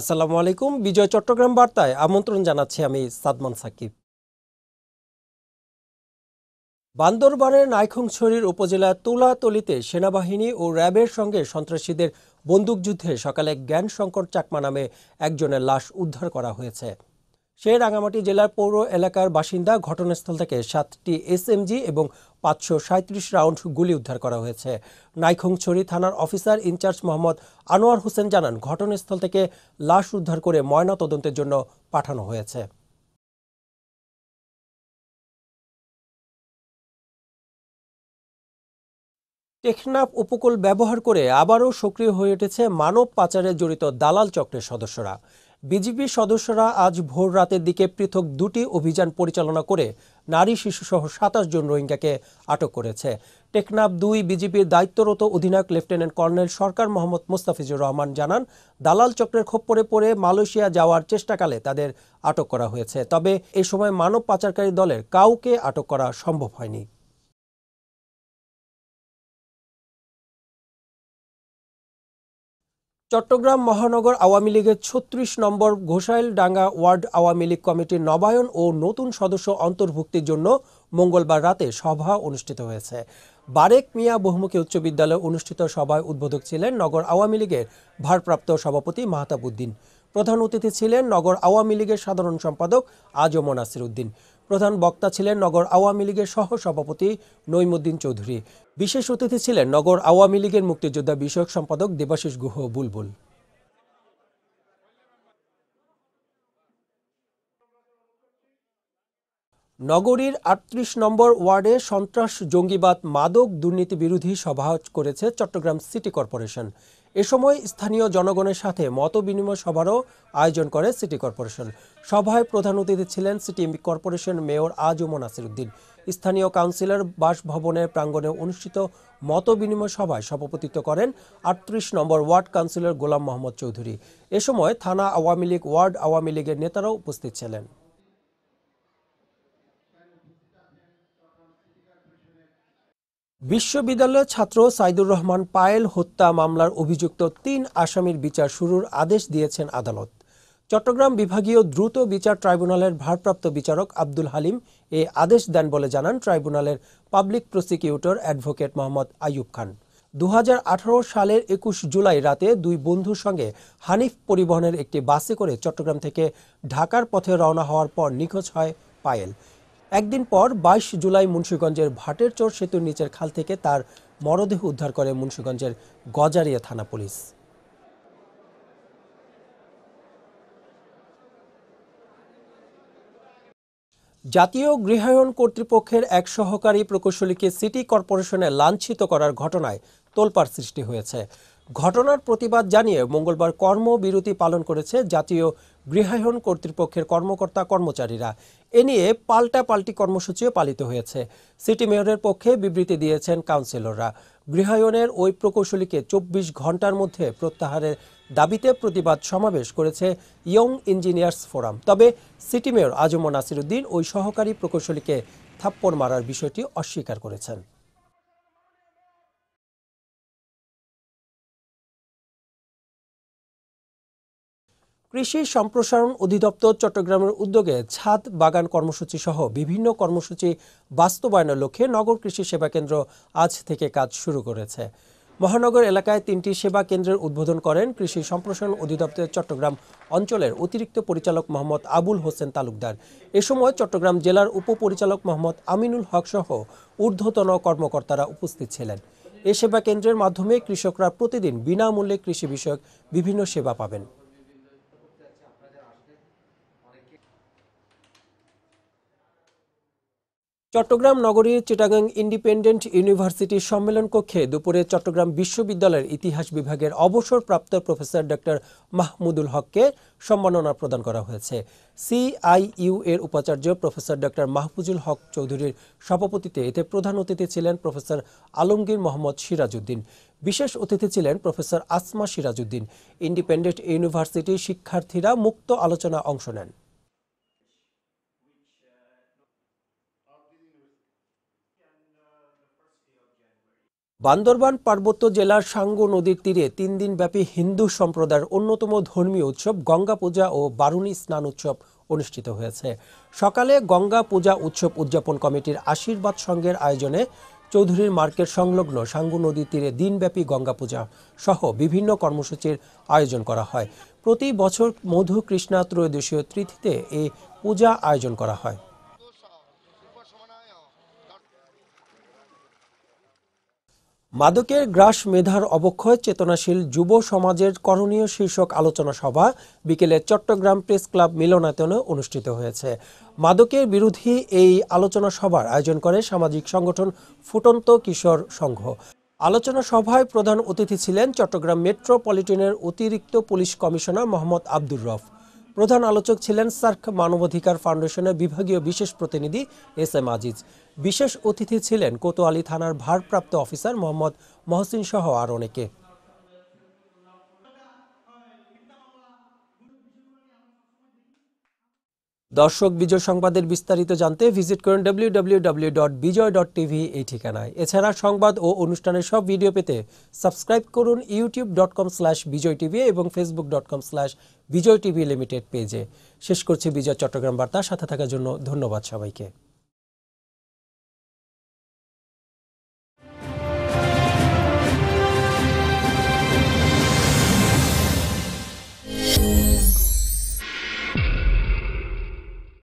আসসালামু আলাইকুম বিজয় চট্টগ্রাম বার্তায় আমন্ত্রণ জানাচ্ছি আমি সাদমান সাকিব বান্দরবানের নাইখংছড়ির উপজেলা তুলাতলিতে সেনাবাহিনী ও র্যাবের সঙ্গে সন্ত্রাসীদের বন্দুকযুদ্ধে সকালে জ্ঞান শঙ্কর চাকমা নামে একজনের লাশ উদ্ধার করা হয়েছে সে রাঙামাটি জেলার পৌর এলাকার বাসিন্দা ঘটনাস্থল থেকে সাতটি এসএমজি এবং পাঁচশো সাঁত্রিশ রাউন্ড গুলি উদ্ধার করা হয়েছে নাইখংছড়ি থানার অফিসার ইনচার্জ মোহাম্মদ আনোয়ার হোসেন জানান ঘটনাস্থল থেকে লাশ উদ্ধার করে ময়না তদন্তের জন্য পাঠানো হয়েছে টেকনাফ উপকূল ব্যবহার করে আবারও সক্রিয় হয়ে উঠেছে মানব পাচারে জড়িত দালাল চক্রের সদস্যরা বিজেপি সদস্যরা আজ ভোর রাতের দিকে পৃথক দুটি অভিযান পরিচালনা করে নারী শিশুসহ সাতাশ জন রোহিঙ্গাকে আটক করেছে টেকনাফ দুই বিজেপির দায়িত্বরত অধিনায়ক লেফটেন্যান্ট কর্নেল সরকার মোহাম্মদ মোস্তাফিজুর রহমান জানান দালাল চক্রের খোপ্পরে পড়ে মালয়েশিয়া যাওয়ার চেষ্টাকালে তাদের আটক করা হয়েছে তবে এ সময় মানব পাচারকারী দলের কাউকে আটক করা সম্ভব হয়নি চট্টগ্রাম মহানগর আওয়ামী লীগের ছত্রিশ নম্বর ঘোষাইলডাঙ্গা ওয়ার্ড আওয়ামী লীগ কমিটির নবায়ন ও নতুন সদস্য অন্তর্ভুক্তির জন্য মঙ্গলবার রাতে সভা অনুষ্ঠিত হয়েছে বারেক মিয়া বহুমুখী উচ্চ বিদ্যালয়ে অনুষ্ঠিত সভায় উদ্বোধক ছিলেন নগর আওয়ামী লীগের ভারপ্রাপ্ত সভাপতি মাহতাবুদ্দিন প্রধান অতিথি ছিলেন নগর আওয়ামী লীগের সাধারণ সম্পাদক আজম নাসির উদ্দিন প্রধান বক্তা ছিলেন নগর আওয়ামী লীগের সহ সভাপতি নইমুদ্দিন চৌধুরী বিশেষ অতিথি ছিলেন নগর আওয়ামী লীগের মুক্তিযোদ্ধা বিষয়ক সম্পাদক দেবাশিস গুহ বুলবুল নগরীর আটত্রিশ নম্বর ওয়ার্ডে সন্ত্রাস জঙ্গিবাদ মাদক দুর্নীতি বিরোধী সভা করেছে চট্টগ্রাম সিটি কর্পোরেশন এ সময় স্থানীয় জনগণের সাথে মত বিনিময় সভারও আয়োজন করে সিটি কর্পোরেশন সভায় প্রধান অতিথি ছিলেন city corporation mayor Azam Nasiruddin স্থানীয় কাউন্সিলর বাসভবনের প্রাঙ্গণে অনুষ্ঠিত মত বিনিময় সভায় সভাপতিত্ব করেন আটত্রিশ নম্বর ওয়ার্ড কাউন্সিলর গোলাম মোহাম্মদ চৌধুরী এ সময় থানা আওয়ামী লীগ ওয়ার্ড আওয়ামী লীগের নেতারাও উপস্থিত ছিলেন বিশ্ববিদ্যালয়ের ছাত্র সাইদুর রহমান পায়েল হত্যা মামলার অভিযুক্ত তিন আসামির বিচার শুরুর আদেশ দিয়েছেন আদালত চট্টগ্রাম বিভাগীয় দ্রুত বিচার ট্রাইব্যুনালের ভারপ্রাপ্ত বিচারক আব্দুল হালিম এ আদেশ দেন বলে জানান ট্রাইব্যুনালের public prosecutor advocate Mohammad Ayub Khan দু সালের একুশ জুলাই রাতে দুই বন্ধুর সঙ্গে হানিফ পরিবহনের একটি বাসে করে চট্টগ্রাম থেকে ঢাকার পথে রওনা হওয়ার পর নিখোঁজ হয় পায়েল একদিন পর বাইশ জুলাই মুন্সীগঞ্জের ভাটের চর সেতুর নিচের খাল থেকে তার মরদেহ উদ্ধার করে মুন্সীগঞ্জের গজারিয়া থানা পুলিশ জাতীয় গৃহায়ন কর্তৃপক্ষের এক সহকারী প্রকৌশলীকে সিটি কর্পোরেশনে লাঞ্ছিত করার ঘটনায় তোলপাড় সৃষ্টি হয়েছে ঘটনার প্রতিবাদ জানিয়ে মঙ্গলবার কর্মবিরতি পালন করেছে জাতীয় গৃহায়ণ কর্তৃপক্ষের কর্মকর্তা কর্মচারীরা এ নিয়ে পাল্টা পাল্টি কর্মসূচিও পালিত হয়েছে সিটি মেয়রের পক্ষে বিবৃতি দিয়েছেন কাউন্সিলররা গৃহায়নের ওই প্রকৌশলীকে চব্বিশ ঘন্টার মধ্যে প্রত্যাহারের দাবিতে প্রতিবাদ সমাবেশ করেছে ইয়ং ইঞ্জিনিয়ার্স ফোরাম তবে সিটি মেয়র আজম নাসিরুদ্দিন ওই সহকারী প্রকৌশলীকে থাপ্পড় মারার বিষয়টি অস্বীকার করেছেন কৃষি সম্প্রসারণ অধিদপ্তর চট্টগ্রামের উদ্যোগে ছাদ বাগান কর্মসূচি সহ বিভিন্ন কর্মসূচি বাস্তবায়নের লক্ষ্যে নগর কৃষি সেবা কেন্দ্র আজ থেকে কাজ শুরু করেছে মহানগর এলাকায় তিনটি সেবা কেন্দ্রের উদ্বোধন করেন কৃষি সম্প্রসারণ অধিদপ্তরের চট্টগ্রাম অঞ্চলের অতিরিক্ত পরিচালক মোহাম্মদ আবুল হোসেন তালুকদার এ সময় চট্টগ্রাম জেলার উপপরিচালক মোহাম্মদ আমিনুল হক সহ ঊর্ধ্বতন কর্মকর্তারা উপস্থিত ছিলেন এ সেবা কেন্দ্রের মাধ্যমে কৃষকরা প্রতিদিন বিনামূল্যে কৃষি বিষয়ক বিভিন্ন সেবা পাবেন চট্টগ্রাম নগরীর চিটাগাং ইন্ডিপেন্ডেন্ট ইউনিভার্সিটির সম্মেলন কক্ষে দুপুরে চট্টগ্রাম বিশ্ববিদ্যালয়ের ইতিহাস বিভাগের অবসরপ্রাপ্ত প্রফেসর ডক্টর মাহমুদুল হককে সম্মাননা প্রদান করা হয়েছে সিআইইউ এর উপাচার্য প্রফেসর ডক্টর মাহফুজুল হক চৌধুরীর সভাপতিতে এতে প্রধান অতিথি ছিলেন প্রফেসর আলমগীর মোহাম্মদ সিরাজউদ্দিন বিশেষ অতিথি ছিলেন প্রফেসর আসমা সিরাজউদ্দিন ইন্ডিপেন্ডেন্ট ইউনিভার্সিটির শিক্ষার্থীরা মুক্ত আলোচনা অংশ নেন বান্দরবান পার্বত্য জেলার সাঙ্গু নদীর তীরে তিন দিনব্যাপী হিন্দু সম্প্রদায়ের অন্যতম ধর্মীয় উৎসব গঙ্গা পূজা ও বারুণী স্নান উৎসব অনুষ্ঠিত হয়েছে সকালে গঙ্গা পূজা উৎসব উদযাপন কমিটির আশীর্বাদ সংঘের আয়োজনে চৌধুরীর মার্কেট সংলগ্ন সাঙ্গু নদীর তীরে দিনব্যাপী গঙ্গা পূজা সহ বিভিন্ন কর্মসূচির আয়োজন করা হয় প্রতি বছর মধু কৃষ্ণা ত্রয়োদশীয় তিথিতে এই পূজা আয়োজন করা হয় মাদকের গ্রাস মেধার অবক্ষয় চেতনাশীল যুব সমাজের করণীয় শীর্ষক আলোচনা সভা বিকেলে চট্টগ্রাম প্রেস ক্লাব মিলনায়তনে অনুষ্ঠিত হয়েছে মাদকের বিরোধী এই আলোচনা সভার আয়োজন করে সামাজিক সংগঠন ফুটন্ত কিশোর সংঘ আলোচনা সভায় প্রধান অতিথি ছিলেন চট্টগ্রাম মেট্রোপলিটনের অতিরিক্ত পুলিশ কমিশনার মোহাম্মদ আব্দুর রফ প্রধান আলোচক ছিলেন সার্ক মানবাধিকার ফাউন্ডেশনের বিভাগীয় বিশেষ প্রতিনিধি এস এম আজিজ বিশেষ অতিথি ছিলেন কোতোয়ালি থানার ভারপ্রাপ্ত অফিসার মোহাম্মদ মহসিন সহ আর অনেকে দর্শক বিজয় সংবাদের বিস্তারিত জানতে ভিজিট করুন www.bijoy.tv এই ঠিকানায় এছাড়া সংবাদ ও অনুষ্ঠানের সব ভিডিও পেতে সাবস্ক্রাইব করুন youtube.com/bijoytv এবং facebook.com/bijoytv লিমিটেড পেজে শেষ করছি বিজয় চট্টগ্রাম বার্তা সাথে থাকার জন্য ধন্যবাদ সবাইকে